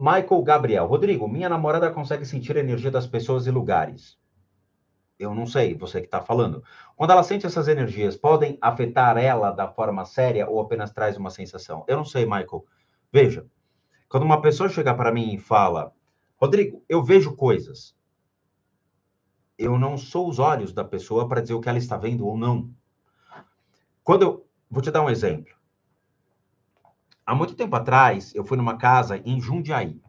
Michael Gabriel. Rodrigo, minha namorada consegue sentir a energia das pessoas e lugares. Eu não sei, você que está falando. Quando ela sente essas energias, podem afetar ela da forma séria ou apenas traz uma sensação? Eu não sei, Michael. Veja, quando uma pessoa chegar para mim e fala, Rodrigo, eu vejo coisas. Eu não sou os olhos da pessoa para dizer o que ela está vendo ou não. Quando eu. Vou te dar um exemplo. Há muito tempo atrás, eu fui numa casa em Jundiaí.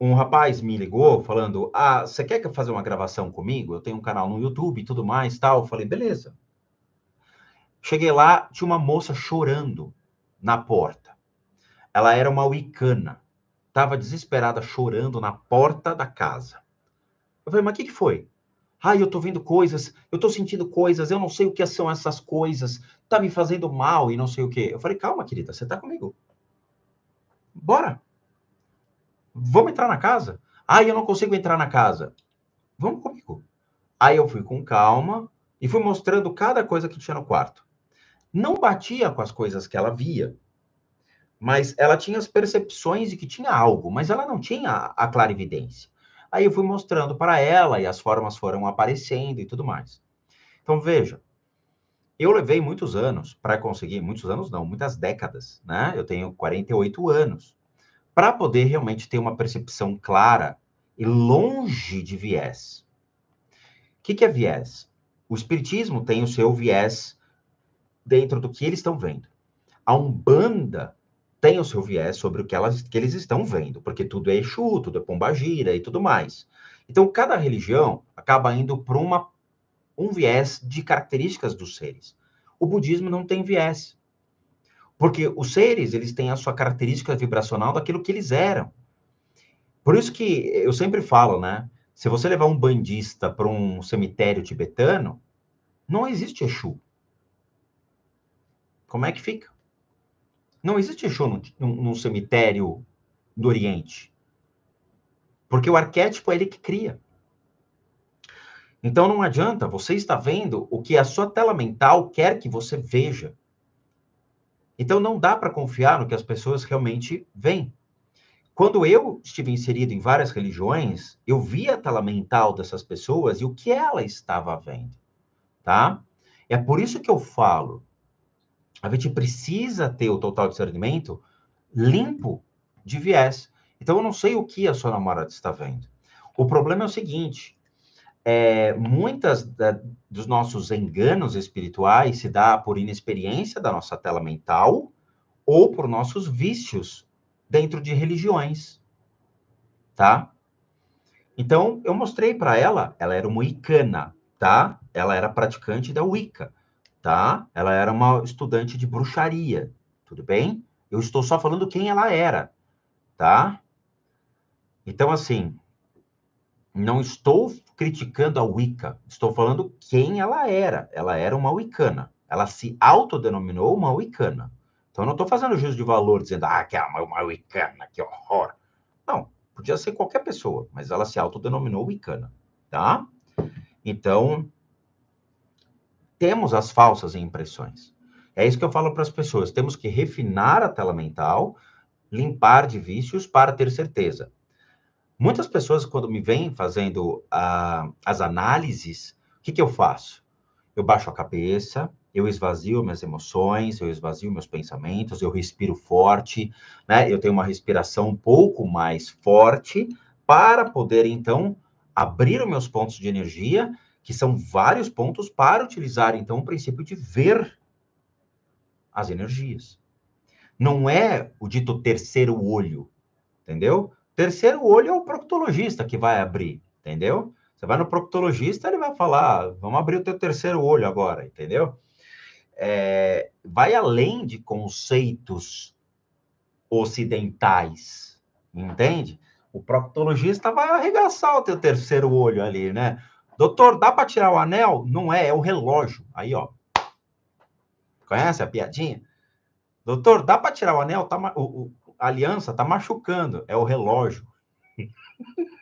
Um rapaz me ligou falando: Ah, você quer que eu faça uma gravação comigo? Eu tenho um canal no YouTube e tudo mais tal. Eu falei: Beleza. Cheguei lá, tinha uma moça chorando na porta. Ela era uma wicana. Estava desesperada, chorando na porta da casa. Eu falei: Mas o que, que foi? Ai, eu estou vendo coisas, eu estou sentindo coisas, eu não sei o que são essas coisas, tá me fazendo mal e não sei o que. Eu falei, calma, querida, você está comigo. Bora. Vamos entrar na casa? Ai, eu não consigo entrar na casa. Vamos comigo. Aí eu fui com calma e fui mostrando cada coisa que tinha no quarto. Não batia com as coisas que ela via, mas ela tinha as percepções de que tinha algo, mas ela não tinha a clarividência. Aí eu fui mostrando para ela e as formas foram aparecendo e tudo mais. Então veja, eu levei muitos anos para conseguir, muitos anos não, muitas décadas, né? Eu tenho 48 anos para poder realmente ter uma percepção clara e longe de viés. O que, que é viés? O espiritismo tem o seu viés dentro do que eles estão vendo. A umbanda têm o seu viés sobre o que, elas, que eles estão vendo, porque tudo é Exu, tudo é Pombagira e tudo mais. Então, cada religião acaba indo para um viés de características dos seres. O budismo não tem viés, porque os seres eles têm a sua característica vibracional daquilo que eles eram. Por isso que eu sempre falo, né? Se você levar um bandista para um cemitério tibetano, não existe Exu. Como é que fica? Não existe Exu num, num cemitério do Oriente. Porque o arquétipo é ele que cria. Então não adianta, você está vendo o que a sua tela mental quer que você veja. Então não dá para confiar no que as pessoas realmente veem. Quando eu estive inserido em várias religiões, eu via a tela mental dessas pessoas e o que ela estava vendo, tá? É por isso que eu falo, a gente precisa ter o total discernimento limpo de viés. Então, eu não sei o que a sua namorada está vendo. O problema é o seguinte: é, muitas da, dos nossos enganos espirituais se dá por inexperiência da nossa tela mental ou por nossos vícios dentro de religiões, tá? Então, eu mostrei para ela, ela era uma Wicana, tá? Ela era praticante da Wicca tá? Ela era uma estudante de bruxaria, tudo bem? Eu estou só falando quem ela era, tá? Então, assim, não estou criticando a Wicca, estou falando quem ela era. Ela era uma Wiccana. Ela se autodenominou uma Wiccana. Então, eu não estou fazendo juízo de valor dizendo, ah, que é uma, wicana Wiccana, que horror. Não, podia ser qualquer pessoa, mas ela se autodenominou Wiccana, tá? Então, temos as falsas impressões. É isso que eu falo para as pessoas. Temos que refinar a tela mental, limpar de vícios para ter certeza. Muitas pessoas, quando me vêm fazendo ah, as análises, o que, que eu faço? Eu baixo a cabeça, eu esvazio minhas emoções, eu esvazio meus pensamentos, eu respiro forte, né? Eu tenho uma respiração um pouco mais forte para poder, então, abrir os meus pontos de energia que são vários pontos para utilizar, então, o princípio de ver as energias. Não é o dito terceiro olho, entendeu? Terceiro olho é o proctologista que vai abrir, entendeu? Você vai no proctologista, ele vai falar, ah, vamos abrir o teu terceiro olho agora, entendeu? É, vai além de conceitos ocidentais, entende? O proctologista vai arregaçar o teu terceiro olho ali, né? Doutor, dá para tirar o anel? Não é, é o relógio. Aí, ó. Conhece a piadinha? Doutor, dá para tirar o anel? Tá, o, o, a aliança tá machucando. É o relógio.